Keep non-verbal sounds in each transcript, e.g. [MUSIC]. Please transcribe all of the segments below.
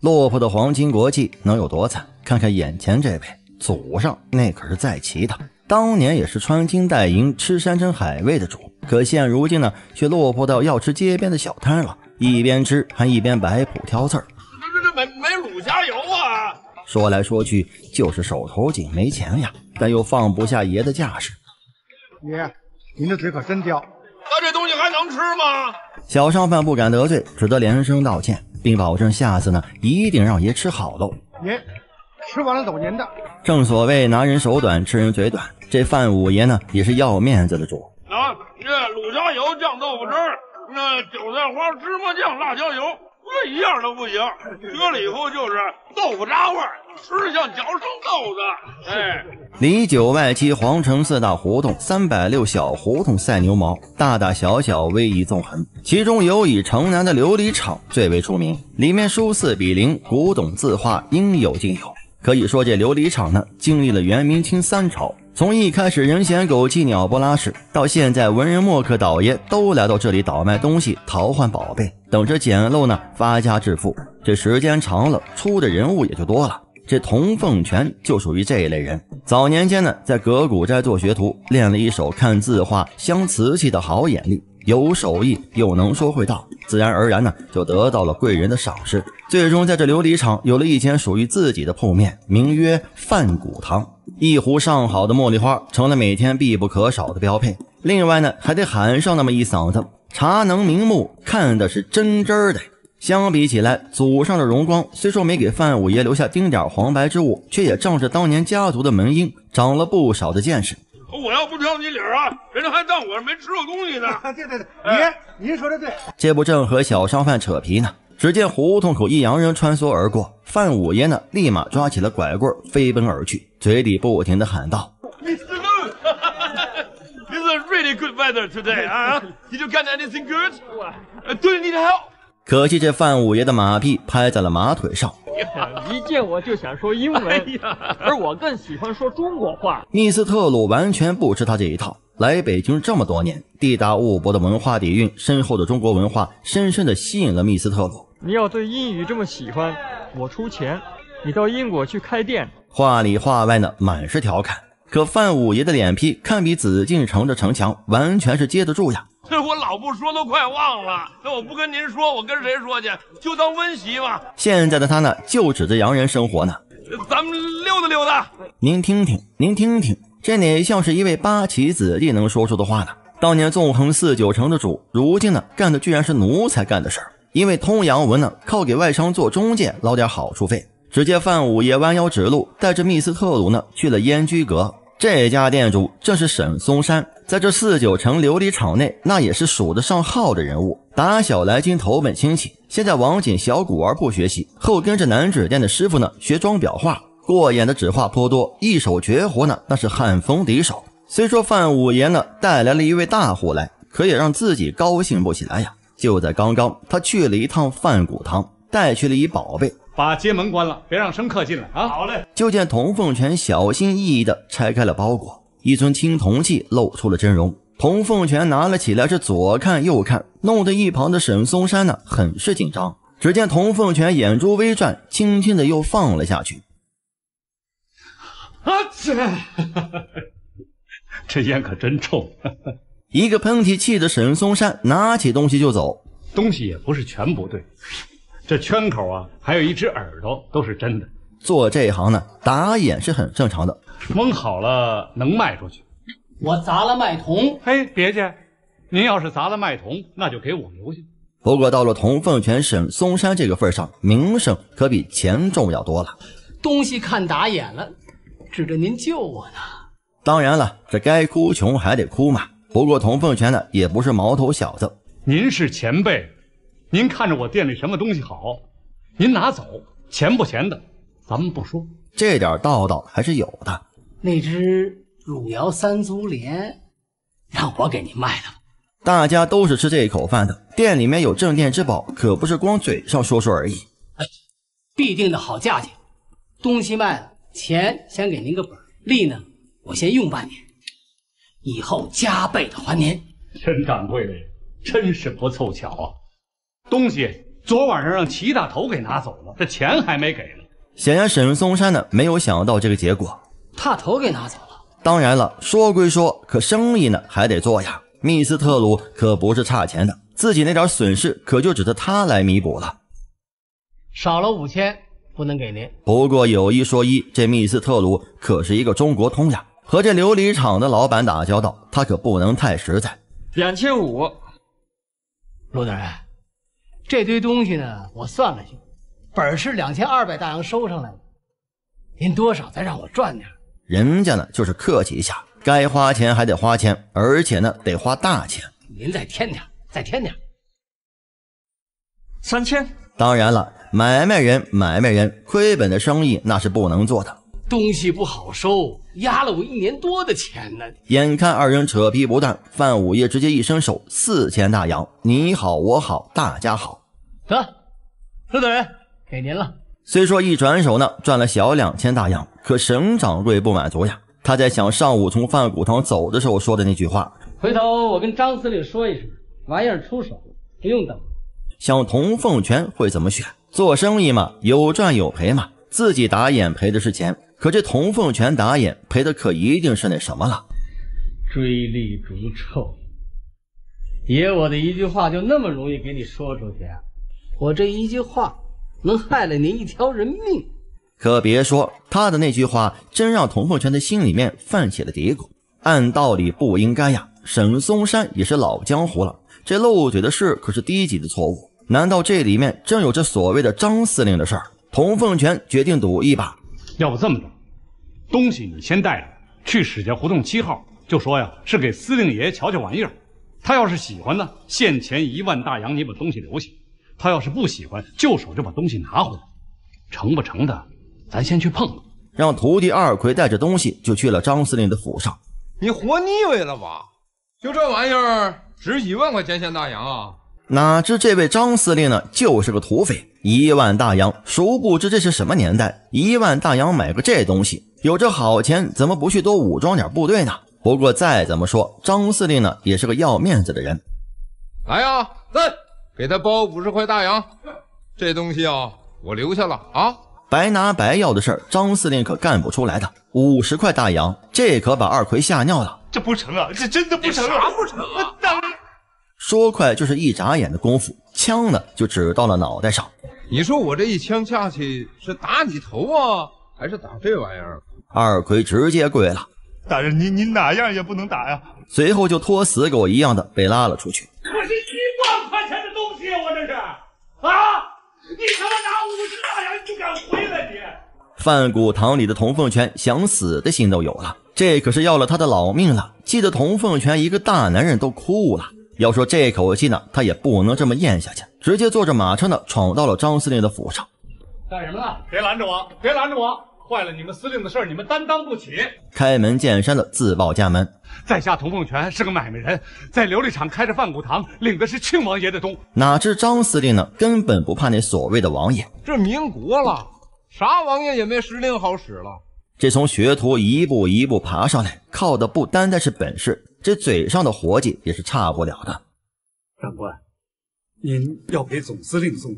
落魄的皇亲国戚能有多惨？看看眼前这位，祖上那可是在旗的，当年也是穿金戴银、吃山珍海味的主，可现如今呢，却落魄到要吃街边的小摊了。一边吃还一边摆谱挑刺儿：“这这这没没卤加油啊！”说来说去就是手头紧没钱呀，但又放不下爷的架势。爷，您的嘴可真刁，那这东西还能吃吗？小商贩不敢得罪，只得连声道歉。并保证下次呢，一定让爷吃好喽。爷吃完了走您的。正所谓拿人手短，吃人嘴短。这范五爷呢，也是要面子的主啊。那卤香油、酱豆腐汁儿，那韭菜花、芝麻酱、辣椒油。什一样都不行，[LAUGHS] 喝了以后就是豆腐渣味，吃着像嚼生豆子。哎，里九外七，皇城四大胡同，三百六小胡同赛牛毛，大大小小威仪纵横。其中尤以城南的琉璃厂最为出名，里面书四比邻，古董字画应有尽有。可以说这琉璃厂呢，经历了元、明、清三朝。从一开始人嫌狗气鸟不拉屎，到现在文人墨客、倒爷都来到这里倒卖东西、淘换宝贝，等着捡漏呢，发家致富。这时间长了，出的人物也就多了。这童凤全就属于这一类人。早年间呢，在葛古斋做学徒，练了一手看字画、镶瓷器的好眼力。有手艺又能说会道，自然而然呢就得到了贵人的赏识，最终在这琉璃厂有了一间属于自己的铺面，名曰范古堂。一壶上好的茉莉花成了每天必不可少的标配。另外呢，还得喊上那么一嗓子，茶能明目，看的是真真的。相比起来，祖上的荣光虽说没给范五爷留下丁点黄白之物，却也仗着当年家族的门荫，长了不少的见识。我要不挑你理儿啊，人家还当我是没吃过东西呢。对 [LAUGHS] 对对，爷您说的对，这不正和小商贩扯皮呢。只见胡同口一洋人穿梭而过，范五爷呢，立马抓起了拐棍，飞奔而去，嘴里不停地喊道：“Mr. This is really good weather today. [LAUGHS] Did you get anything good? Do you need help?” 可惜这范五爷的马屁拍在了马腿上，一见我就想说英文，而我更喜欢说中国话。密斯特鲁完全不吃他这一套，来北京这么多年，地大物博的文化底蕴深厚的中国文化，深深的吸引了密斯特鲁。你要对英语这么喜欢，我出钱，你到英国去开店。话里话外呢，满是调侃。可范五爷的脸皮堪比紫禁城的城墙，完全是接得住呀。这 [LAUGHS] 我老不说都快忘了，那我不跟您说，我跟谁说去？就当温习嘛。现在的他呢，就指着洋人生活呢。咱们溜达溜达。您听听，您听听，这哪像是一位八旗子弟能说出的话呢？当年纵横四九城的主，如今呢，干的居然是奴才干的事儿。因为通洋文呢，靠给外商做中介捞点好处费。只见范五爷弯腰指路，带着密斯特鲁呢去了烟居阁。这家店主正是沈松山。在这四九城琉璃厂内，那也是数得上号的人物。打小来京投奔亲戚，现在王锦小古玩不学习，后跟着南纸店的师傅呢学装裱画，过眼的纸画颇多，一手绝活呢那是汉风敌手。虽说范五爷呢带来了一位大户来，可也让自己高兴不起来呀。就在刚刚，他去了一趟范古堂，带去了一宝贝，把街门关了，别让生客进来啊。好嘞。就见童凤全小心翼翼地拆开了包裹。一尊青铜器露出了真容，童凤全拿了起来，是左看右看，弄得一旁的沈松山呢很是紧张。只见童凤全眼珠微转，轻轻的又放了下去。啊！切，这烟可真臭！一个喷嚏，气得沈松山拿起东西就走。东西也不是全不对，这圈口啊，还有一只耳朵都是真的。做这一行呢，打眼是很正常的。蒙好了能卖出去，我砸了卖铜。嘿，别介，您要是砸了卖铜，那就给我留下。不过到了童凤泉沈松山这个份上，名声可比钱重要多了。东西看打眼了，指着您救我呢。当然了，这该哭穷还得哭嘛。不过童凤泉呢，也不是毛头小子。您是前辈，您看着我店里什么东西好，您拿走，钱不钱的。咱们不说这点道道还是有的。那只汝窑三足莲，让我给您卖了大家都是吃这一口饭的，店里面有镇店之宝，可不是光嘴上说说而已。哎，必定的好价钱，东西卖，了，钱先给您个本儿，利呢，我先用半年，以后加倍的还您。陈掌柜的，真是不凑巧啊，东西昨晚上让齐大头给拿走了，这钱还没给。显然，沈松山呢没有想到这个结果，大头给拿走了。当然了，说归说，可生意呢还得做呀。密斯特鲁可不是差钱的，自己那点损失可就指着他来弥补了。少了五千，不能给您。不过有一说一，这密斯特鲁可是一个中国通呀，和这琉璃厂的老板打交道，他可不能太实在。两千五，陆大人，这堆东西呢，我算了下。本是两千二百大洋收上来了，您多少再让我赚点？人家呢就是客气一下，该花钱还得花钱，而且呢得花大钱。您再添点，再添点，三千。当然了，买卖人买卖人，亏本的生意那是不能做的。东西不好收，压了我一年多的钱呢。眼看二人扯皮不断，范五爷直接一伸手，四千大洋。你好，我好，大家好。得，何大人。给您了。虽说一转手呢，赚了小两千大洋，可省长瑞不满足呀。他在想上午从饭谷堂走的时候说的那句话：“回头我跟张司令说一声，玩意出手不用等。”想童凤全会怎么选？做生意嘛，有赚有赔嘛。自己打眼赔的是钱，可这童凤全打眼赔的可一定是那什么了。追利逐臭，爷我的一句话就那么容易给你说出去？我这一句话。能害了您一条人命，可别说他的那句话，真让童凤全的心里面泛起了嘀咕。按道理不应该呀，沈松山也是老江湖了，这漏嘴的事可是低级的错误。难道这里面真有这所谓的张司令的事儿？童凤全决定赌一把。要不这么着，东西你先带着，去史家胡同七号，就说呀是给司令爷瞧瞧玩意儿。他要是喜欢呢，现钱一万大洋，你把东西留下。他要是不喜欢，就守着把东西拿回来，成不成的，咱先去碰碰。让徒弟二奎带着东西就去了张司令的府上。你活腻味了吧？就这玩意儿值一万块钱现大洋啊？哪知这位张司令呢，就是个土匪。一万大洋，殊不知这是什么年代？一万大洋买个这东西，有这好钱，怎么不去多武装点部队呢？不过再怎么说，张司令呢，也是个要面子的人。来呀，赞！给他包五十块大洋，这东西啊，我留下了啊！白拿白要的事儿，张司令可干不出来的。五十块大洋，这可把二奎吓尿了。这不成啊！这真的不成！啥不成啊？当说快就是一眨眼的功夫，枪呢就指到了脑袋上。你说我这一枪下去是打你头啊，还是打这玩意儿？二奎直接跪了。大人，你你哪样也不能打呀！随后就拖死狗一样的被拉了出去。我这是啊！你他妈拿五十大洋，你敢回来？你范谷堂里的童凤泉想死的心都有了，这可是要了他的老命了，气得童凤泉一个大男人都哭了。要说这口气呢，他也不能这么咽下去，直接坐着马车呢闯到了张司令的府上。干什么呢？别拦着我！别拦着我！坏了你们司令的事儿，你们担当不起。开门见山的自报家门，在下童凤全是个买卖人，在琉璃厂开着饭骨堂，领的是庆王爷的东。哪知张司令呢，根本不怕那所谓的王爷。这民国了，啥王爷也没司令好使了。这从学徒一步一步爬上来，靠的不单单是本事，这嘴上的活计也是差不了的。长官，您要给总司令送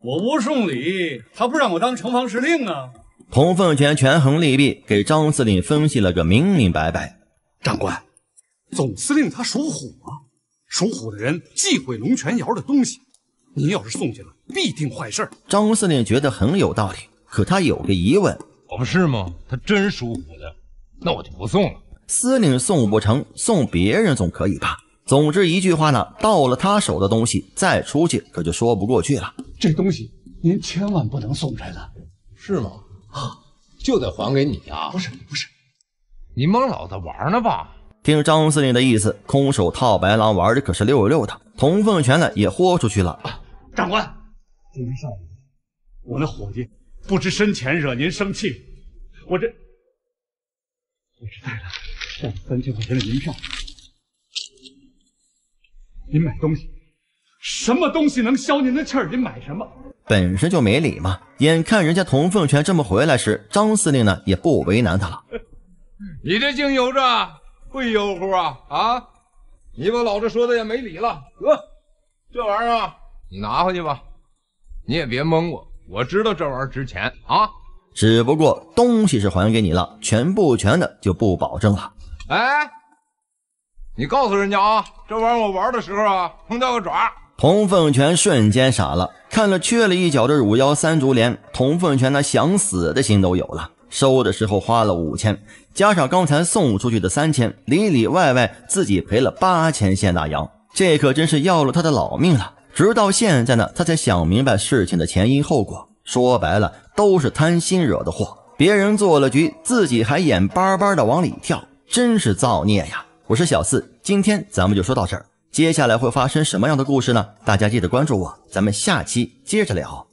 我不送礼，他不让我当城防司令啊。佟凤权权衡利弊，给张司令分析了个明明白白。长官，总司令他属虎啊，属虎的人忌讳龙泉窑的东西，您要是送去了，必定坏事。张司令觉得很有道理，可他有个疑问。可不是吗？他真属虎的，那我就不送了。司令送不成，送别人总可以吧？总之一句话呢，到了他手的东西，再出去可就说不过去了。这东西您千万不能送人了，是吗？就得还给你啊！不是不是，你蒙老子玩呢吧？听张司令的意思，空手套白狼玩的可是溜溜的，童凤全呢也豁出去了。长官，今天上午我那伙计不知深浅，惹您生气，我这我这带了三千块钱的银票，您买东西。什么东西能消您的气儿？您买什么？本身就没理嘛。眼看人家童凤全这么回来时，张司令呢也不为难他了。[LAUGHS] 你这精游着会悠忽啊啊！你把老子说的也没理了。得，这玩意儿你拿回去吧。你也别蒙我，我知道这玩意儿值钱啊。只不过东西是还给你了，全不全的就不保证了。哎，你告诉人家啊，这玩意儿我玩的时候啊，碰到个爪。童凤全瞬间傻了，看了缺了一角的乳妖三足莲，童凤全那想死的心都有了。收的时候花了五千，加上刚才送出去的三千，里里外外自己赔了八千现大洋，这可真是要了他的老命了。直到现在呢，他才想明白事情的前因后果。说白了，都是贪心惹的祸。别人做了局，自己还眼巴巴的往里跳，真是造孽呀！我是小四，今天咱们就说到这儿。接下来会发生什么样的故事呢？大家记得关注我，咱们下期接着聊。